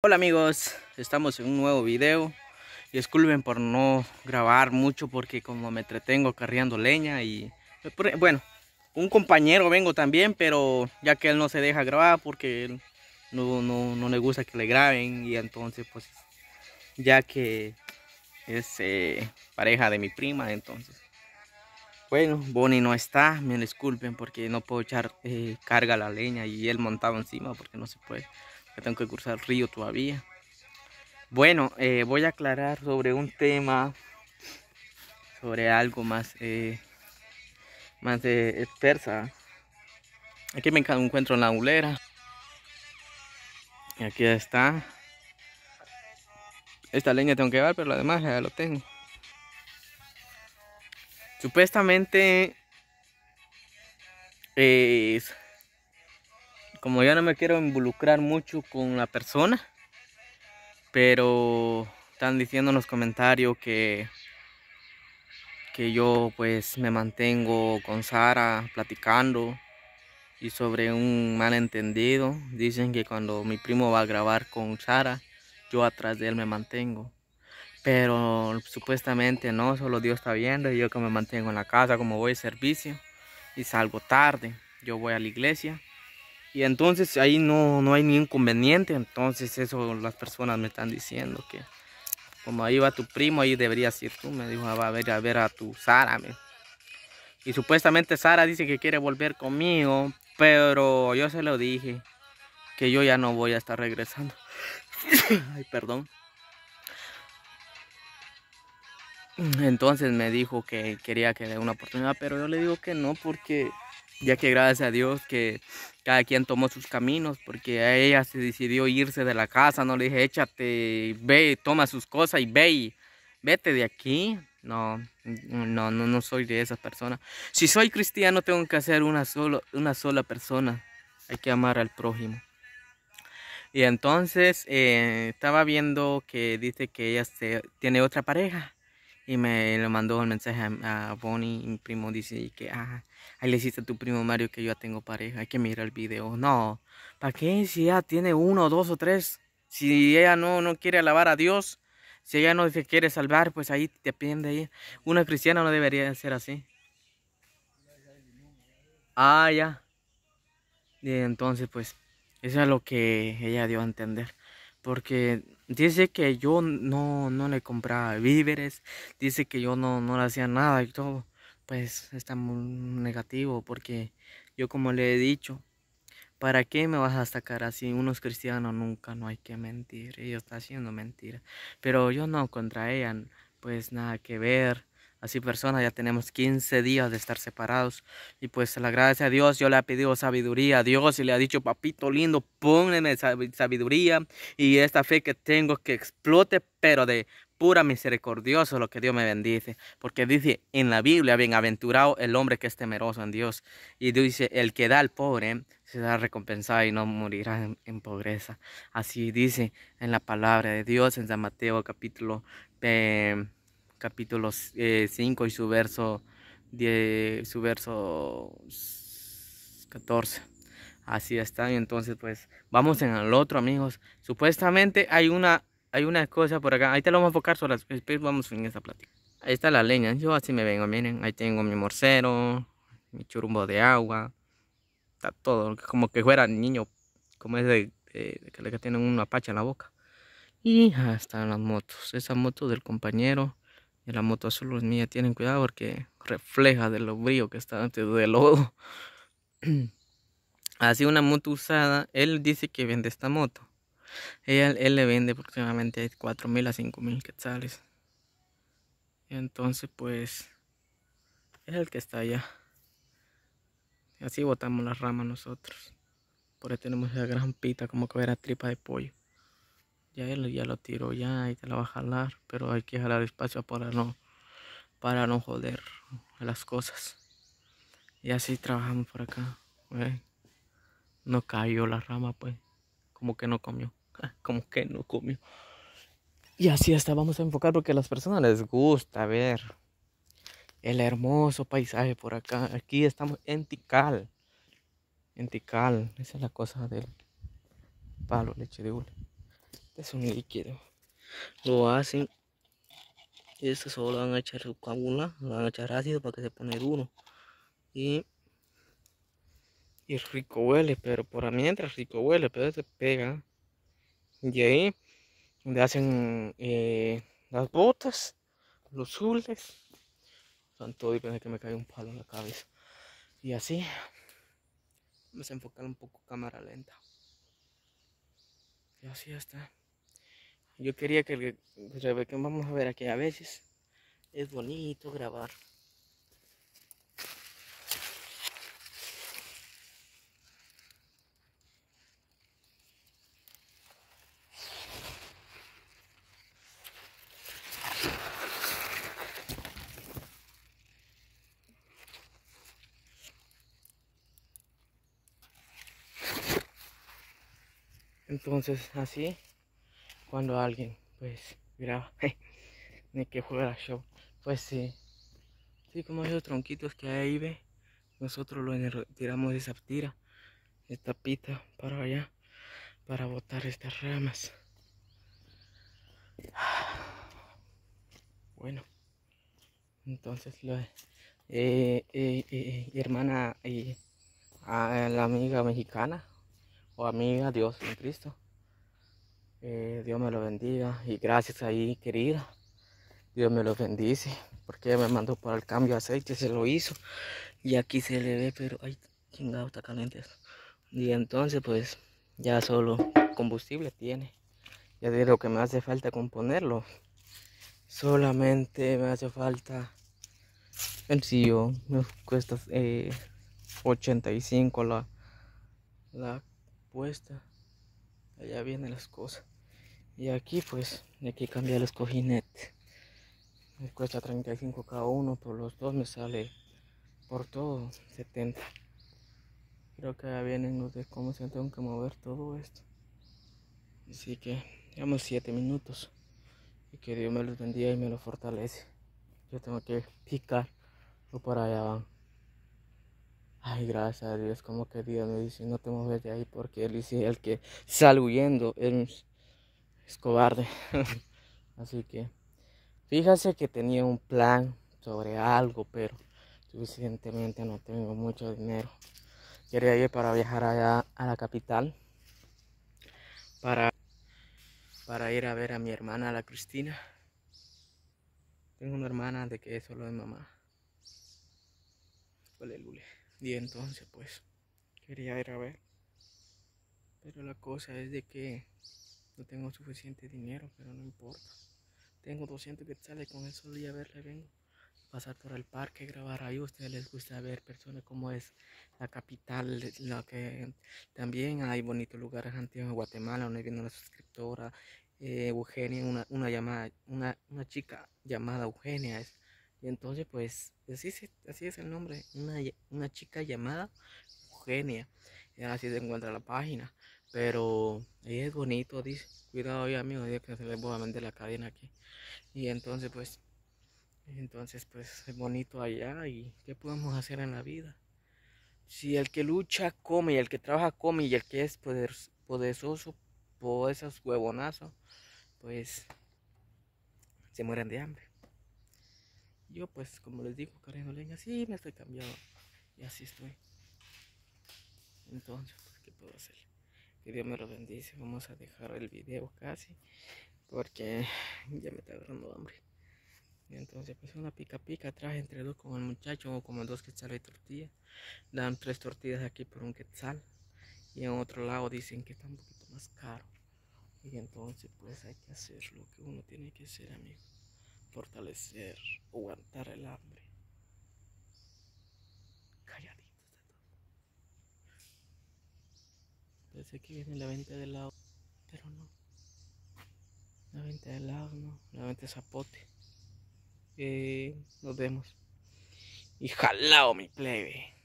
Hola amigos, estamos en un nuevo video y disculpen por no grabar mucho porque como me entretengo carriando leña y bueno, un compañero vengo también pero ya que él no se deja grabar porque no, no, le gusta que le graben y entonces pues ya que es eh, pareja de mi prima entonces bueno, Bonnie no está, me disculpen porque no puedo echar eh, carga la leña y él montado encima porque no se puede tengo que cruzar el río todavía. Bueno, eh, voy a aclarar sobre un tema, sobre algo más, eh, más de eh, Aquí me encuentro en la ulera. Y aquí está. Esta leña tengo que llevar, pero demás ya lo tengo. Supuestamente es eh, como yo no me quiero involucrar mucho con la persona, pero están diciendo en los comentarios que que yo pues me mantengo con Sara platicando y sobre un malentendido. Dicen que cuando mi primo va a grabar con Sara, yo atrás de él me mantengo. Pero supuestamente no, solo Dios está viendo y yo que me mantengo en la casa como voy de servicio y salgo tarde. Yo voy a la iglesia y entonces ahí no, no hay ningún inconveniente, Entonces eso las personas me están diciendo que como ahí va tu primo, ahí deberías ir tú. Me dijo, ah, va a ver a, ver a tu Sara. Me. Y supuestamente Sara dice que quiere volver conmigo. Pero yo se lo dije que yo ya no voy a estar regresando. Ay, perdón. Entonces me dijo que quería que dé una oportunidad, pero yo le digo que no porque ya que gracias a Dios que cada quien tomó sus caminos, porque a ella se decidió irse de la casa, no le dije, échate, ve, toma sus cosas y ve, y vete de aquí. No, no, no, soy de esas personas. Si soy cristiano tengo que ser una, una sola persona, hay que amar al prójimo. Y entonces eh, estaba viendo que dice que ella tiene otra pareja y me lo mandó el mensaje a, Bonnie, mi primo dice que ah, ahí le hiciste a tu primo Mario que yo ya tengo pareja, hay que mirar el video. No, ¿para qué? Si ya tiene uno, dos o tres. Si ella no, no quiere alabar a Dios, si ella no se quiere salvar, pues ahí depende ella. Una cristiana no debería ser así. Ah, ya. Y entonces, pues, eso es lo que ella dio a entender. Porque Dice que yo no, no le compraba víveres, dice que yo no, no le hacía nada y todo. Pues está muy negativo porque yo como le he dicho, ¿para qué me vas a sacar así? Unos cristianos nunca, no hay que mentir, ella está haciendo mentira. Pero yo no contra ella, pues nada que ver. Así personas, ya tenemos 15 días de estar separados. Y pues la gracia a Dios, yo le ha pedido sabiduría a Dios y le ha dicho, papito lindo, póneme sabiduría y esta fe que tengo que explote, pero de pura misericordioso lo que Dios me bendice. Porque dice en la Biblia, bienaventurado el hombre que es temeroso en Dios. Y dice, el que da al pobre Se da recompensado y no morirá en, pobreza. Así dice en la palabra de Dios en San Mateo capítulo... Eh, capítulo 5 eh, y su verso, 10, su verso 14. Así y entonces pues vamos en el otro amigos. Supuestamente hay una, hay una cosa por acá, ahí te lo vamos a enfocar sobre después vamos en esa plática. Ahí está la leña, yo así me vengo, miren, ahí tengo mi morcero, mi churumbo de agua, está todo, como que fuera niño, como es de, eh, que le tienen una pacha en la boca. Y están las motos, esa moto del compañero la moto azul, pues, mía mía, tienen cuidado porque refleja de lo brillo que está dentro del lodo. Así una moto usada, él dice que vende esta moto. Él, le vende aproximadamente 4.000 a 5.000 mil quetzales. Entonces pues es el que está allá. así botamos las ramas nosotros. Por ahí tenemos esa gran pita como que era tripa de pollo ya él ya lo tiró ya, y te la va a jalar, pero hay que jalar espacio para no, para no joder las cosas. Y así trabajamos por acá, No cayó la rama, pues, como que no comió, como que no comió. Y así hasta vamos a enfocar porque a las personas les gusta ver el hermoso paisaje por acá. Aquí estamos en Tikal. En Tikal, esa es la cosa del palo leche de hule es un líquido. Lo hacen. Esto solo van a echar su una lo van a echar ácido para que se pone duro. Y, y rico huele, pero por mientras rico huele, pero se pega. Y ahí le hacen eh, las botas, los zules. todo y pensé que me cae un palo en la cabeza. Y así. Vamos a enfocar un poco cámara lenta. Y así está. Yo quería pues, que vamos a ver aquí a veces. Es bonito grabar. Entonces así cuando alguien pues graba ni que juega show pues sí sí como esos tronquitos que ahí ve nosotros lo tiramos de esa tira esta pita para allá para botar estas ramas bueno entonces lo eh, eh, eh, hermana y ah, la amiga mexicana o amiga Dios en Cristo eh, Dios me lo bendiga y gracias ahí, querida. Dios me lo bendice porque me mandó para el cambio de aceite, se lo hizo y aquí se le ve, pero ay, chingado, está caliente. Y entonces, pues ya solo combustible tiene. Ya de lo que me hace falta componerlo. Solamente me hace falta el sillón, me cuesta eh, 85 la, la puesta allá vienen las cosas. Y aquí pues, aquí cambiar los cojinetes. Me cuesta 35 cada uno, por los dos me sale por todo 70. Creo que ya vienen los de cómo se tengo que mover todo esto. Así que llevamos 7 minutos. Y que Dios me los bendiga y me los fortalece. Yo tengo que picar por allá van ay, gracias a Dios, como que Dios me dice, no te mueves de ahí porque Él dice, el que sale huyendo es, cobarde. Así que, fíjese que tenía un plan sobre algo, pero suficientemente no tengo mucho dinero. Quería ir para viajar allá a la capital, para, para ir a ver a mi hermana, la Cristina. Tengo una hermana de que es solo de mamá. Aleluya. Y entonces pues quería ir a ver. Pero la cosa es de que no tengo suficiente dinero, pero no importa. Tengo 200 sale con eso y a verle, vengo. Pasar por el parque, grabar ahí. ustedes les gusta ver personas como es la capital, la que también hay bonitos lugares antiguos en Guatemala, donde viene una suscriptora, eh, Eugenia, una, una llamada, una, una chica llamada Eugenia, es y entonces, pues, así, así es el nombre, una, chica llamada Eugenia. Y Así se encuentra la página. Pero ella es bonito, dice, cuidado ahí amigos, que se le vender la cadena aquí. Y entonces pues, entonces pues es bonito allá y qué podemos hacer en la vida. Si el que lucha come, y el que trabaja come, y el que es poderoso, por esas huevonazos, pues se mueren de hambre. Yo pues como les digo, cargando leña, sí me estoy cambiando y así estoy. Entonces, pues, ¿qué puedo hacer? Que Dios me lo bendice. Vamos a dejar el video casi porque ya me está agarrando hambre. Y entonces, pues una pica pica traje entre dos con el muchacho o como dos quetzales y tortilla. Dan tres tortillas aquí por un quetzal y en otro lado dicen que está un poquito más caro. Y entonces, pues hay que hacer lo que uno tiene que hacer, amigos fortalecer, aguantar el hambre. Calladito está todo. parece que viene la venta del helado, pero no. La venta del helado, no. La venta de zapote. Eh, nos vemos. Y jalao, mi plebe.